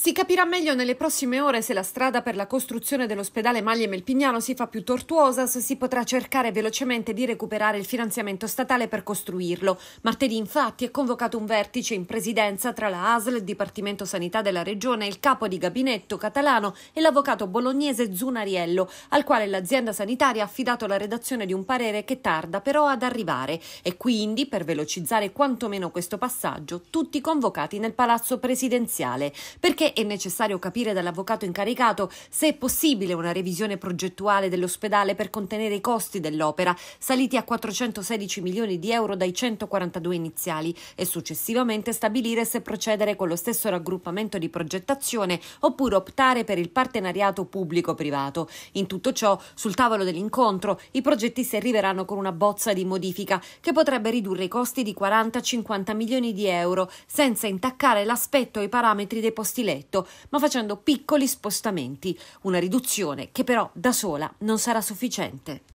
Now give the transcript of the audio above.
Si capirà meglio nelle prossime ore se la strada per la costruzione dell'ospedale Maglie Melpignano si fa più tortuosa, se si potrà cercare velocemente di recuperare il finanziamento statale per costruirlo. Martedì infatti è convocato un vertice in presidenza tra la ASL, il Dipartimento Sanità della Regione, il capo di gabinetto catalano e l'avvocato bolognese Zunariello, al quale l'azienda sanitaria ha affidato la redazione di un parere che tarda però ad arrivare e quindi, per velocizzare quantomeno questo passaggio, tutti convocati nel palazzo presidenziale. Perché è necessario capire dall'avvocato incaricato se è possibile una revisione progettuale dell'ospedale per contenere i costi dell'opera, saliti a 416 milioni di euro dai 142 iniziali, e successivamente stabilire se procedere con lo stesso raggruppamento di progettazione oppure optare per il partenariato pubblico-privato. In tutto ciò, sul tavolo dell'incontro, i progetti si arriveranno con una bozza di modifica che potrebbe ridurre i costi di 40-50 milioni di euro, senza intaccare l'aspetto e i parametri dei posti letto tetto, ma facendo piccoli spostamenti, una riduzione che però da sola non sarà sufficiente.